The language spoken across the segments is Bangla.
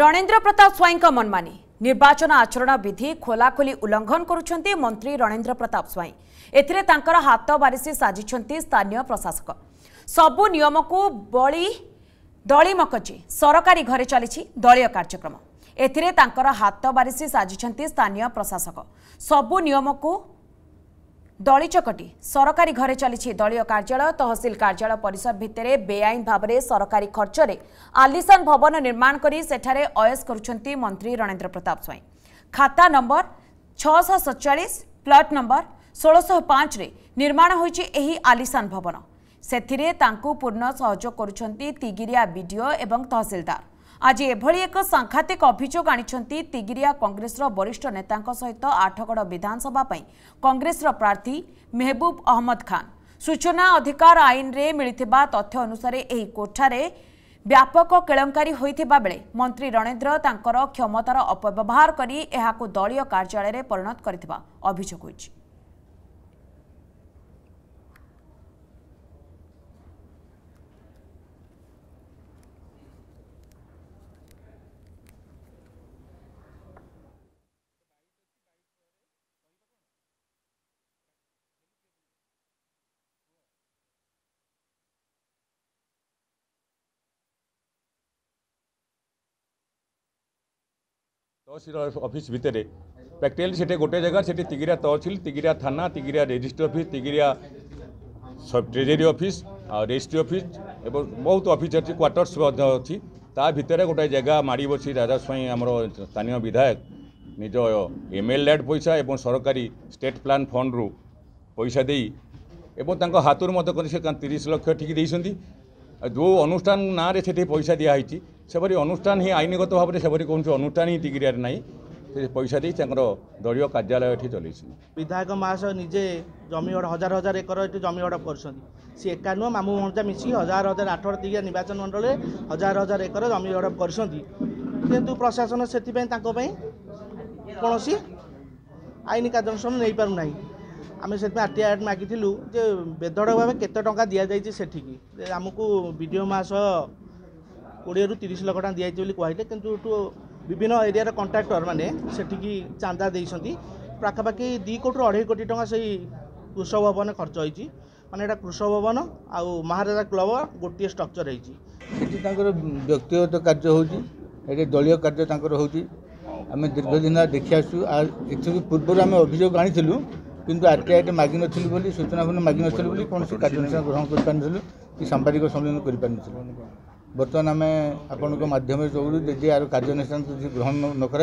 রণেন্দ্র প্রতাপ স্বাইঙ্ক মনমানী নির্বাচন আচরণ বিধি খোলাখোলি উল্লঙ্ঘন করছেন মন্ত্রী রণেন্দ্র প্রতাপ স্বাইঁ এতে তাঁর হাত বারিসি সাজিছেন স্থানীয় প্রশাসক সবু নিয়মকু বলি দলি মকচি সরকারি ঘরে চালিছি দলীয় কার্যক্রম এতে তাঁর হাত বারিসি সাজিছেন স্থানীয় প্রশাসক সবু নিয়মকু ଦଳି ଚକଟି ସରକାରୀ ଘରେ ଚାଲିଛି ଦଳୀୟ କାର୍ଯ୍ୟାଳୟ ତହସିଲ କାର୍ଯ୍ୟାଳୟ ପରିସର ଭିତରେ ବେଆଇନ ଭାବରେ ସରକାରୀ ଖର୍ଚ୍ଚରେ ଆଲିସାନ ଭବନ ନିର୍ମାଣ କରି ସେଠାରେ ଅୟସ କରୁଛନ୍ତି ମନ୍ତ୍ରୀ ରଣେନ୍ଦ୍ର ପ୍ରତାପ ସ୍ୱାଇଁ ଖାତା ନମ୍ବର ଛଅଶହ ସତଚାଳିଶ ପ୍ଲଟ୍ ନମ୍ବର ଷୋଳଶହ ପାଞ୍ଚରେ ନିର୍ମାଣ ହୋଇଛି ଏହି ଆଲିସାନ ଭବନ ସେଥିରେ ତାଙ୍କୁ ପୂର୍ଣ୍ଣ ସହଯୋଗ କରୁଛନ୍ତି ତିଗିରିଆ ବିଡିଓ ଏବଂ ତହସିଲଦାର ଆଜି ଏଭଳି ଏକ ସାଂଘାତିକ ଅଭିଯୋଗ ଆଣିଛନ୍ତି ତିଗିରିଆ କଂଗ୍ରେସର ବରିଷ୍ଠ ନେତାଙ୍କ ସହିତ ଆଠଗଡ଼ ବିଧାନସଭା ପାଇଁ କଂଗ୍ରେସର ପ୍ରାର୍ଥୀ ମେହବୁବ୍ ଅହମ୍ମଦ ଖାନ୍ ସୂଚନା ଅଧିକାର ଆଇନରେ ମିଳିଥିବା ତଥ୍ୟ ଅନୁସାରେ ଏହି କୋଠାରେ ବ୍ୟାପକ କେଳଙ୍କାରୀ ହୋଇଥିବା ବେଳେ ମନ୍ତ୍ରୀ ରଣେନ୍ଦ୍ର ତାଙ୍କର କ୍ଷମତାର ଅପବ୍ୟବହାର କରି ଏହାକୁ ଦଳୀୟ କାର୍ଯ୍ୟାଳୟରେ ପରିଣତ କରିଥିବା ଅଭିଯୋଗ ହୋଇଛି ତହସିଲ ଅଫିସ୍ ଭିତରେ ପ୍ରାକ୍ଟିକାଲି ସେଠି ଗୋଟେ ଜାଗା ସେଠି ତିଗିରିଆ ତହସିଲ ତିଗିରିଆ ଥାନା Tigiria registry office Tigiria treasury office ଆଉ ରେଜିଷ୍ଟ୍ରି ଅଫିସ୍ ଏବଂ ବହୁତ ଅଫିସ୍ ଅଛି କ୍ୱାର୍ଟର୍ସ ମଧ୍ୟ ଅଛି ତା ଭିତରେ ଗୋଟାଏ ଜାଗା ମାଡ଼ି ବସି ରାଜା ସ୍ୱାଇଁ ଆମର ସ୍ଥାନୀୟ ବିଧାୟକ ନିଜ ଏମ୍ ଏଲ୍ ଏଡ୍ ପଇସା ଏବଂ ସରକାରୀ ଷ୍ଟେଟ୍ ପ୍ଲାନ୍ ଫଣ୍ଡରୁ ପଇସା ଦେଇ ଏବଂ ତାଙ୍କ ହାତରୁ ମଧ୍ୟ କରି ସେ ତିରିଶ ଲକ୍ଷ ଠିକ୍ ଦେଇଛନ୍ତି ଯେଉଁ ଅନୁଷ୍ଠାନ ନାଁରେ ସେଠି ପଇସା ଦିଆହେଇଛି ସେପରି ଅନୁଷ୍ଠାନ ହିଁ ଆଇନଗତ ଭାବରେ ସେପରି କୌଣସି ଅନୁଷ୍ଠାନ ହିଁ ତିଗିରିଆରେ ନାହିଁ ସେ ପଇସା ଦେଇ ତାଙ୍କର ଦଳୀୟ କାର୍ଯ୍ୟାଳୟ ଏଠି ଚଲେଇଛି ବିଧାୟକ ମହାଶୟ ନିଜେ ଜମି ହଜାର ହଜାର ଏକର ଏଠି ଜମି ହଡ଼ପ କରୁଛନ୍ତି ସେ ଏକା ନୁହଁ ମାମୁ ମଞ୍ଚା ମିଶିକି ହଜାର ହଜାର ଆଠର ତିଗିଆ ନିର୍ବାଚନ ମଣ୍ଡଳରେ ହଜାର ହଜାର ଏକର ଜମି ହଡ଼ପ କରିଛନ୍ତି କିନ୍ତୁ ପ୍ରଶାସନ ସେଥିପାଇଁ ତାଙ୍କ ପାଇଁ କୌଣସି ଆଇନ କାର୍ଯ୍ୟାନୁଷ୍ଠାନ ନେଇପାରୁନାହିଁ ଆମେ ସେଥିପାଇଁ ଆର୍ ଟି ଆଇ ମାଗିଥିଲୁ ଯେ ବେଧଡ଼କ ଭାବେ କେତେ ଟଙ୍କା ଦିଆଯାଇଛି ସେଠିକି ଆମକୁ ବି ଡ଼ି ଓ ମହାଶୟ কোড়িয়ে তিরিশ লক্ষ টাকা দিয়েছে বলে কুহাইলে কিন্তু এটু বিভিন্ন এরিয়ার কন্ট্রাক্টর মানে সেটিকি চাঁদা দিয়েছেন পাখাপাখি দুই কোটি অঢ়াই কোটি টাকা সেই কৃষক ভবন খরচ হয়েছে মানে এটা কৃষক ভবন আহারাজা ক্লব গোটিয়ে স্ট্রকচর হয়েছে সেটি তাঁর ব্যক্তিগত কার্য হচ্ছে এটি দলীয় কার্য তাঁর হচ্ছে আমি দীর্ঘদিন দেখি আসু আর এসবু পূর্বর আমি অভিযোগ আনিলু কিন্তু আরটিআইটি মাগি নথিলু বলে সূচনা মাগি নথিলু বলে কোণী কার্যানুষ্ঠান গ্রহণ করে পারি কি সাংবাদিক সম্মেলন করে পারি बर्तमान आम आपण मध्यम चौर जी आर कार्यानुषान ग्रहण नक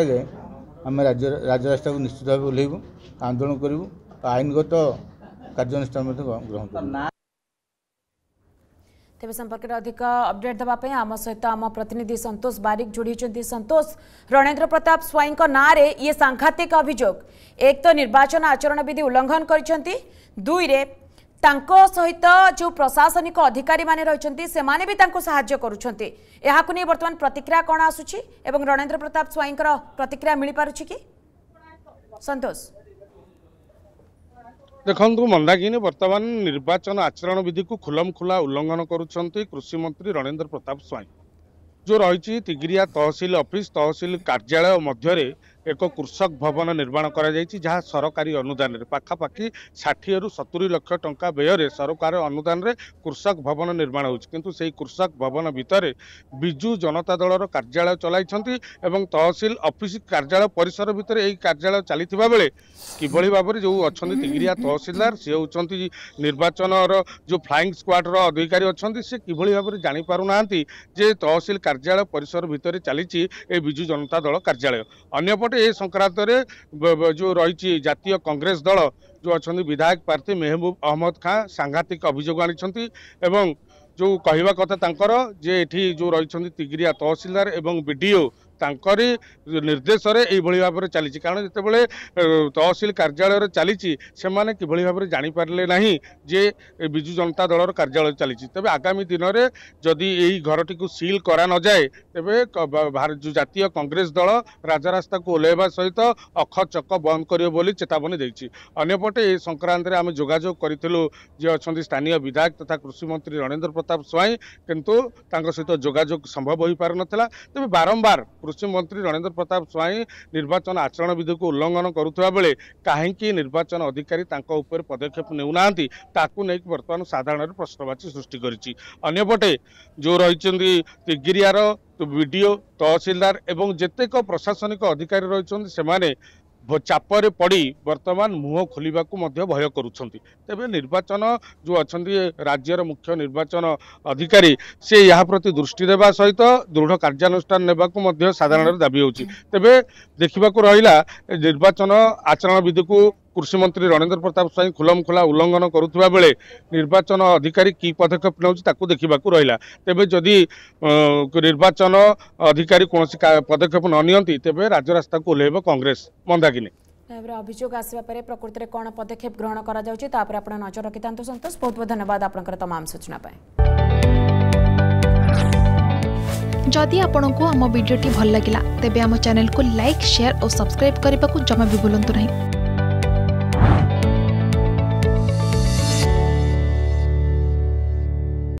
आम राज्य राजरास्ता को निश्चित भाव ओल्लू आंदोलन करूँ आईनगत कार्यानुषान ग्रहण कर तेज संपर्क में अधिक अपडेट देवाई आम सहित आम प्रतिनिधि संतोष बारिक जोड़ी संतोष रणेन्द्र प्रताप स्वईं ना ये सांघातिक अभोग एक तो निर्वाचन आचरण विधि उल्लंघन कर दुईरे ତାଙ୍କ ସହିତ ଯେଉଁ ପ୍ରଶାସନିକ ଅଧିକାରୀମାନେ ରହିଛନ୍ତି ସେମାନେ ବି ତାଙ୍କୁ ସାହାଯ୍ୟ କରୁଛନ୍ତି ଏହାକୁ ନେଇ ବର୍ତ୍ତମାନ ପ୍ରତିକ୍ରିୟା କ'ଣ ଆସୁଛି ଏବଂ ରଣେନ୍ଦ୍ର ପ୍ରତାପ ସ୍ୱାଇଁଙ୍କର ପ୍ରତିକ୍ରିୟା ମିଳିପାରୁଛି କି ସନ୍ତୋଷ ଦେଖନ୍ତୁ ମନ୍ଦାକିନୀ ବର୍ତ୍ତମାନ ନିର୍ବାଚନ ଆଚରଣ ବିଧିକୁ ଖୁଲମଖୁଲା ଉଲ୍ଲଂଘନ କରୁଛନ୍ତି କୃଷିମନ୍ତ୍ରୀ ରଣେନ୍ଦ୍ର ପ୍ରତାପ ସ୍ୱାଇଁ ଯେଉଁ ରହିଛି ତିଗିରିଆ ତହସିଲ ଅଫିସ ତହସିଲ କାର୍ଯ୍ୟାଳୟ ମଧ୍ୟରେ ଏକ କୃଷକ ଭବନ ନିର୍ମାଣ କରାଯାଇଛି ଯାହା ସରକାରୀ ଅନୁଦାନରେ ପାଖାପାଖି ଷାଠିଏରୁ ସତୁରି ଲକ୍ଷ ଟଙ୍କା ବ୍ୟୟରେ ସରକାର ଅନୁଦାନରେ କୃଷକ ଭବନ ନିର୍ମାଣ ହେଉଛି କିନ୍ତୁ ସେହି କୃଷକ ଭବନ ଭିତରେ ବିଜୁ ଜନତା ଦଳର କାର୍ଯ୍ୟାଳୟ ଚଲାଇଛନ୍ତି ଏବଂ ତହସିଲ ଅଫିସ କାର୍ଯ୍ୟାଳୟ ପରିସର ଭିତରେ ଏହି କାର୍ଯ୍ୟାଳୟ ଚାଲିଥିବା ବେଳେ କିଭଳି ଭାବରେ ଯେଉଁ ଅଛନ୍ତି ତିଗିରିଆ ତହସିଲଦାର ସେ ହେଉଛନ୍ତି ନିର୍ବାଚନର ଯେଉଁ ଫ୍ଲାଇଂ ସ୍କ୍ୱାଡ଼ର ଅଧିକାରୀ ଅଛନ୍ତି ସେ କିଭଳି ଭାବରେ ଜାଣିପାରୁନାହାନ୍ତି ଯେ ତହସିଲ କାର୍ଯ୍ୟାଳୟ ପରିସର ଭିତରେ ଚାଲିଛି ଏ ବିଜୁ ଜନତା ଦଳ କାର୍ଯ୍ୟାଳୟ ଅନ୍ୟପଟେ ସେପଟେ ଏ ସଂକ୍ରାନ୍ତରେ ଯେଉଁ ରହିଛି ଜାତୀୟ କଂଗ୍ରେସ ଦଳ ଯେଉଁ ଅଛନ୍ତି ବିଧାୟକ ପ୍ରାର୍ଥୀ ମେହବୁବ ଅହମ୍ମଦ ଖାଁ ସାଂଘାତିକ ଅଭିଯୋଗ ଆଣିଛନ୍ତି ଏବଂ ଯେଉଁ କହିବା କଥା ତାଙ୍କର ଯେ ଏଠି ଯେଉଁ ରହିଛନ୍ତି ତିଗିରିଆ ତହସିଲଦାର ଏବଂ ବିଡ଼ିଓ ତାଙ୍କରି ନିର୍ଦ୍ଦେଶରେ ଏଇଭଳି ଭାବରେ ଚାଲିଛି କାରଣ ଯେତେବେଳେ ତହସିଲ କାର୍ଯ୍ୟାଳୟରେ ଚାଲିଛି ସେମାନେ କିଭଳି ଭାବରେ ଜାଣିପାରିଲେ ନାହିଁ ଯେ ବିଜୁ ଜନତା ଦଳର କାର୍ଯ୍ୟାଳୟ ଚାଲିଛି ତେବେ ଆଗାମୀ ଦିନରେ ଯଦି ଏହି ଘରଟିକୁ ସିଲ୍ କରାନଯାଏ ତେବେ ଜାତୀୟ କଂଗ୍ରେସ ଦଳ ରାଜରାସ୍ତାକୁ ଓହ୍ଲାଇବା ସହିତ ଅଖ ଚକ ବନ୍ଦ କରିବ ବୋଲି ଚେତାବନୀ ଦେଇଛି ଅନ୍ୟପଟେ ଏ ସଂକ୍ରାନ୍ତରେ ଆମେ ଯୋଗାଯୋଗ କରିଥିଲୁ ଯିଏ ଅଛନ୍ତି ସ୍ଥାନୀୟ ବିଧାୟକ ତଥା କୃଷିମନ୍ତ୍ରୀ रणेन्द्र प्रताप स्वईं किंतु सहित जोजोग संभव हो पार ना तेज बारंबार କୃଷିମନ୍ତ୍ରୀ ରଣେନ୍ଦ୍ର ପ୍ରତାପ ସ୍ୱାଇଁ ନିର୍ବାଚନ ଆଚରଣ ବିଧିକୁ ଉଲ୍ଲଂଘନ କରୁଥିବା ବେଳେ କାହିଁକି ନିର୍ବାଚନ ଅଧିକାରୀ ତାଙ୍କ ଉପରେ ପଦକ୍ଷେପ ନେଉନାହାନ୍ତି ତାକୁ ନେଇକି ବର୍ତ୍ତମାନ ସାଧାରଣରେ ପ୍ରଶ୍ନବାଚୀ ସୃଷ୍ଟି କରିଛି ଅନ୍ୟପଟେ ଯେଉଁ ରହିଛନ୍ତି ତିଗିରିଆର ବିଡ଼ିଓ ତହସିଲଦାର ଏବଂ ଯେତେକ ପ୍ରଶାସନିକ ଅଧିକାରୀ ରହିଛନ୍ତି ସେମାନେ ଚାପରେ ପଡ଼ି ବର୍ତ୍ତମାନ ମୁହଁ ଖୋଲିବାକୁ ମଧ୍ୟ ଭୟ କରୁଛନ୍ତି ତେବେ ନିର୍ବାଚନ ଯେଉଁ ଅଛନ୍ତି ରାଜ୍ୟର ମୁଖ୍ୟ ନିର୍ବାଚନ ଅଧିକାରୀ ସେ ଏହା ପ୍ରତି ଦୃଷ୍ଟି ଦେବା ସହିତ ଦୃଢ଼ କାର୍ଯ୍ୟାନୁଷ୍ଠାନ ନେବାକୁ ମଧ୍ୟ ସାଧାରଣରେ ଦାବି ହେଉଛି ତେବେ ଦେଖିବାକୁ ରହିଲା ନିର୍ବାଚନ ଆଚରଣ ବିଧିକୁ কৃষিমন্ত্রী রণেন্দ্র প্রতাপ স্বাইঁ খোলা উল্লঙ্ঘন করুবা বেড়ে নির্বাচন অধিকারী কি পদক্ষেপ নেওয়া তাকে দেখা রহলা তেমন যদি নির্বাচন অধিকারী কোণী পদক্ষেপ ন নিয়ন্তি তেমনি রাজরাস্তা ওহ্লাইব কংগ্রেস মন্দাকিনী এবার অভিযোগ আসবা পরে প্রকৃতরে কোণ পদক্ষেপ গ্রহণ করা যাচ্ছে তাপরে আপনার নজর রাখি থাকতো সন্তোষ বহু বহু ধন্যবাদ আপনার তমাম সূচনা পাই যদি আপনার আমার ভিডিওটি ভাল লাগিলা তেবে আম চ্যানেলকে লাইক শেয়ার ও সবসক্রাইব করা জমা বি ভুলতু না